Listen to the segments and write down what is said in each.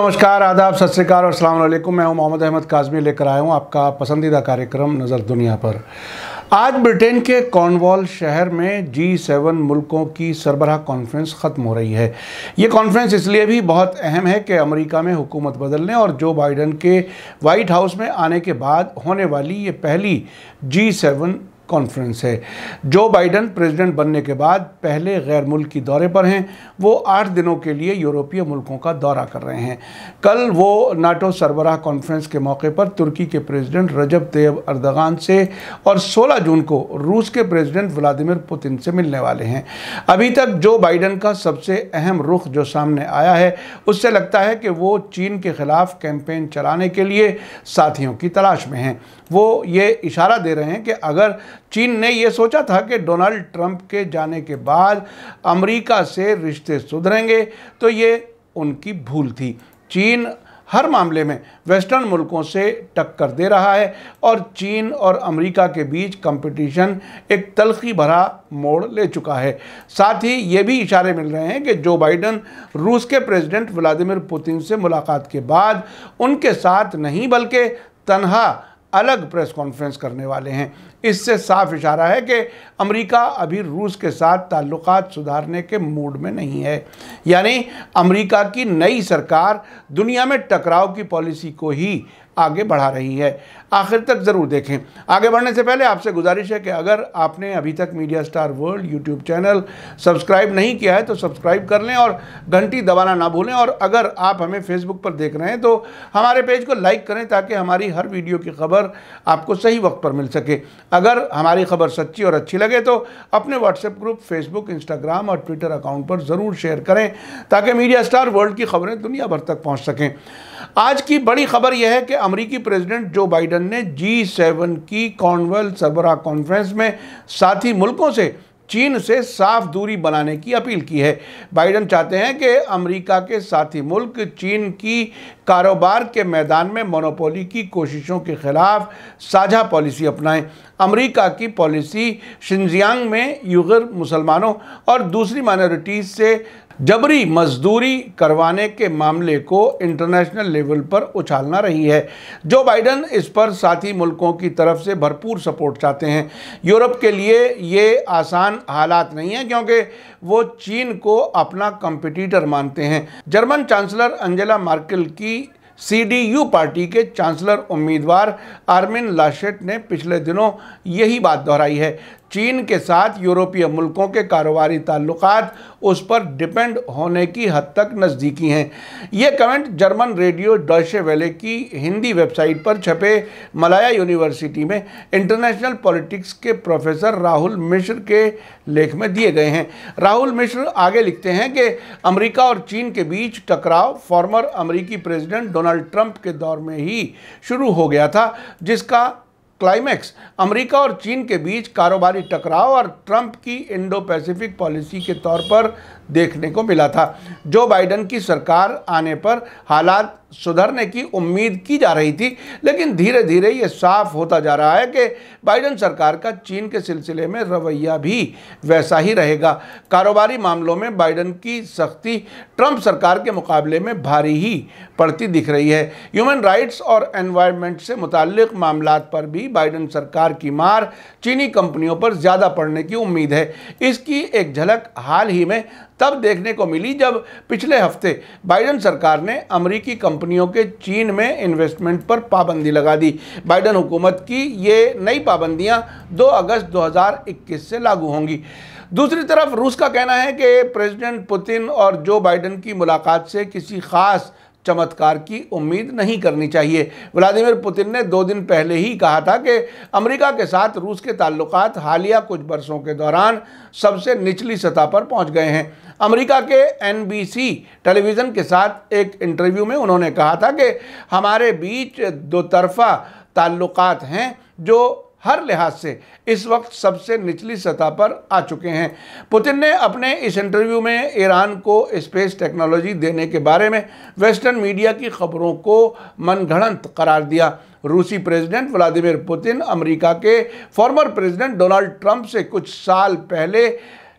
नमस्कार आदाब सत श्रीकाल और सलामकुम मैं हूं मोहम्मद अहमद काजमी लेकर आया हूं आपका पसंदीदा कार्यक्रम नज़र दुनिया पर आज ब्रिटेन के कॉर्नवॉल शहर में जी सेवन मुल्कों की सरबराह कॉन्फ्रेंस ख़त्म हो रही है ये कॉन्फ्रेंस इसलिए भी बहुत अहम है कि अमेरिका में हुकूमत बदलने और जो बाइडन के वाइट हाउस में आने के बाद होने वाली ये पहली जी सेवन कॉन्फ्रेंस है जो बाइडन प्रेसिडेंट बनने के बाद पहले गैर मुल्की दौरे पर हैं वो आठ दिनों के लिए यूरोपीय मुल्कों का दौरा कर रहे हैं कल वो नाटो सरबराह कॉन्फ्रेंस के मौके पर तुर्की के प्रेसिडेंट रजब तेब अर्दगान से और 16 जून को रूस के प्रेसिडेंट व्लादिमिर पुतिन से मिलने वाले हैं अभी तक जो बाइडन का सबसे अहम रुख जो सामने आया है उससे लगता है कि वो चीन के खिलाफ कैंपेन चलाने के लिए साथियों की तलाश में हैं वो ये इशारा दे रहे हैं कि अगर चीन ने यह सोचा था कि डोनाल्ड ट्रंप के जाने के बाद अमेरिका से रिश्ते सुधरेंगे तो ये उनकी भूल थी चीन हर मामले में वेस्टर्न मुल्कों से टक्कर दे रहा है और चीन और अमेरिका के बीच कंपटीशन एक तलखी भरा मोड़ ले चुका है साथ ही ये भी इशारे मिल रहे हैं कि जो बाइडन रूस के प्रेसिडेंट व्लादिमीर पुतिन से मुलाकात के बाद उनके साथ नहीं बल्कि तनहा अलग प्रेस कॉन्फ्रेंस करने वाले हैं इससे साफ इशारा है कि अमेरिका अभी रूस के साथ ताल्लुक़ सुधारने के मूड में नहीं है यानी अमेरिका की नई सरकार दुनिया में टकराव की पॉलिसी को ही आगे बढ़ा रही है आखिर तक ज़रूर देखें आगे बढ़ने से पहले आपसे गुजारिश है कि अगर आपने अभी तक Media Star World YouTube channel subscribe नहीं किया है तो सब्सक्राइब कर लें और घंटी दबाना ना भूलें और अगर आप हमें फेसबुक पर देख रहे हैं तो हमारे पेज को लाइक करें ताकि हमारी हर वीडियो की खबर आपको सही वक्त पर मिल सके अगर हमारी खबर सच्ची और अच्छी लगे तो अपने व्हाट्सएप ग्रुप फेसबुक इंस्टाग्राम और ट्विटर अकाउंट पर ज़रूर शेयर करें ताकि मीडिया स्टार वर्ल्ड की खबरें दुनिया भर तक पहुँच सकें आज की बड़ी खबर यह है कि अमरीकी प्रेजिडेंट जो बाइडन ने जी सेवन की कॉर्नवेल सरबरा कॉन्फ्रेंस में साथी मुल्कों से चीन से साफ दूरी बनाने की अपील की है बाइडन चाहते हैं कि अमेरिका के साथी मुल्क चीन की कारोबार के मैदान में मोनोपोली की कोशिशों के खिलाफ साझा पॉलिसी अपनाएं अमेरिका की पॉलिसी शिंजियांग में युगर मुसलमानों और दूसरी माइनॉरिटीज़ से जबरी मजदूरी करवाने के मामले को इंटरनेशनल लेवल पर उछालना रही है जो बाइडन इस पर साथी मुल्कों की तरफ से भरपूर सपोर्ट चाहते हैं यूरोप के लिए ये आसान हालात नहीं है क्योंकि वो चीन को अपना कंपटीटर मानते हैं जर्मन चांसलर अंजेला मार्केल की सीडीयू पार्टी के चांसलर उम्मीदवार आर्मिन लाशेट ने पिछले दिनों यही बात दोहराई है चीन के साथ यूरोपीय मुल्कों के कारोबारी ताल्लुक उस पर डिपेंड होने की हद तक नज़दीकी हैं ये कमेंट जर्मन रेडियो डॉशे वेले की हिंदी वेबसाइट पर छपे मलाया यूनिवर्सिटी में इंटरनेशनल पॉलिटिक्स के प्रोफेसर राहुल मिश्र के लेख में दिए गए हैं राहुल मिश्र आगे लिखते हैं कि अमेरिका और चीन के बीच टकराव फॉर्मर अमरीकी प्रेजिडेंट डोनाल्ड ट्रंप के दौर में ही शुरू हो गया था जिसका क्लाइमैक्स अमेरिका और चीन के बीच कारोबारी टकराव और ट्रंप की इंडो पैसिफिक पॉलिसी के तौर पर देखने को मिला था जो बाइडन की सरकार आने पर हालात सुधरने की उम्मीद की जा रही थी लेकिन धीरे धीरे ये साफ होता जा रहा है कि बाइडन सरकार का चीन के सिलसिले में रवैया भी वैसा ही रहेगा कारोबारी मामलों में बाइडन की सख्ती ट्रंप सरकार के मुकाबले में भारी ही पड़ती दिख रही है ह्यूमन राइट्स और एनवायरमेंट से मुतक मामला पर भी बाइडन सरकार की मार चीनी कंपनियों पर ज़्यादा पड़ने की उम्मीद है इसकी एक झलक हाल ही में तब देखने को मिली जब पिछले हफ्ते बाइडन सरकार ने अमरीकी कंपनियों के चीन में इन्वेस्टमेंट पर पाबंदी लगा दी बाइडन हुकूमत की ये नई पाबंदियां 2 अगस्त 2021 से लागू होंगी दूसरी तरफ रूस का कहना है कि प्रेसिडेंट पुतिन और जो बाइडन की मुलाकात से किसी खास चमत्कार की उम्मीद नहीं करनी चाहिए व्लादिमीर पुतिन ने दो दिन पहले ही कहा था कि अमेरिका के साथ रूस के ताल्लुक हालिया कुछ वर्षों के दौरान सबसे निचली सतह पर पहुंच गए हैं अमेरिका के एनबीसी टेलीविज़न के साथ एक इंटरव्यू में उन्होंने कहा था कि हमारे बीच दो तरफा ताल्लुकात हैं जो हर लिहाज से इस वक्त सबसे निचली सतह पर आ चुके हैं पुतिन ने अपने इस इंटरव्यू में ईरान को स्पेस टेक्नोलॉजी देने के बारे में वेस्टर्न मीडिया की खबरों को मनगढ़ंत करार दिया रूसी प्रेसिडेंट व्लादिमीर पुतिन अमेरिका के फॉर्मर प्रेसिडेंट डोनाल्ड ट्रंप से कुछ साल पहले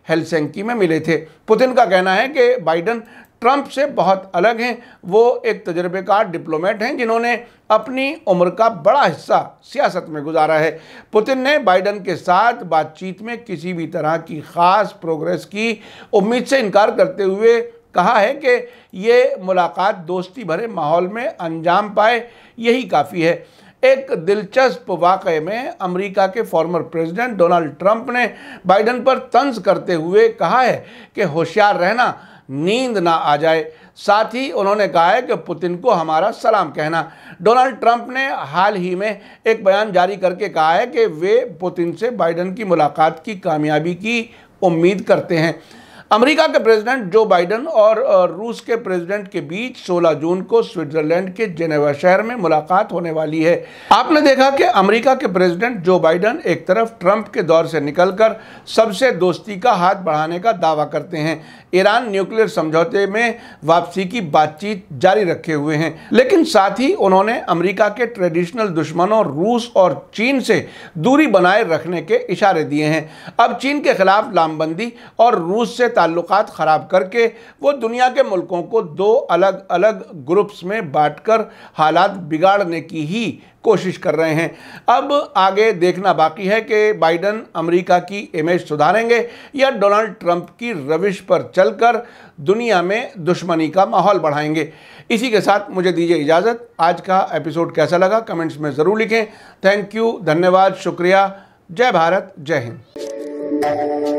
हेलसेंकी में मिले थे पुतिन का कहना है कि बाइडन ट्रंप से बहुत अलग हैं वो एक तजर्बेकार डिप्लोमेट हैं जिन्होंने अपनी उम्र का बड़ा हिस्सा सियासत में गुजारा है पुतिन ने बाइडन के साथ बातचीत में किसी भी तरह की ख़ास प्रोग्रेस की उम्मीद से इनकार करते हुए कहा है कि ये मुलाकात दोस्ती भरे माहौल में अंजाम पाए यही काफ़ी है एक दिलचस्प वाक़े में अमेरिका के फॉर्मर प्रेसिडेंट डोनाल्ड ट्रंप ने बाइडन पर तंज करते हुए कहा है कि होशियार रहना नींद ना आ जाए साथ ही उन्होंने कहा है कि पुतिन को हमारा सलाम कहना डोनाल्ड ट्रंप ने हाल ही में एक बयान जारी करके कहा है कि वे पुतिन से बाइडन की मुलाकात की कामयाबी की उम्मीद करते हैं अमेरिका के प्रेसिडेंट जो बाइडन और रूस के प्रेसिडेंट के बीच 16 जून को स्विट्जरलैंड के जेनेवा शहर में मुलाकात होने वाली है आपने देखा कि अमेरिका के प्रेसिडेंट जो बाइडन एक तरफ ट्रंप के दौर से निकलकर सबसे दोस्ती का हाथ बढ़ाने का दावा करते हैं ईरान न्यूक्लियर समझौते में वापसी की बातचीत जारी रखे हुए हैं लेकिन साथ ही उन्होंने अमरीका के ट्रेडिशनल दुश्मनों रूस और चीन से दूरी बनाए रखने के इशारे दिए हैं अब चीन के खिलाफ लामबंदी और रूस से ताल्लुक ख़राब करके वो दुनिया के मुल्कों को दो अलग अलग ग्रुप्स में बांटकर हालात बिगाड़ने की ही कोशिश कर रहे हैं अब आगे देखना बाकी है कि बाइडन अमेरिका की इमेज सुधारेंगे या डोनाल्ड ट्रंप की रविश पर चलकर दुनिया में दुश्मनी का माहौल बढ़ाएंगे इसी के साथ मुझे दीजिए इजाज़त आज का एपिसोड कैसा लगा कमेंट्स में ज़रूर लिखें थैंक यू धन्यवाद शुक्रिया जय भारत जय हिंद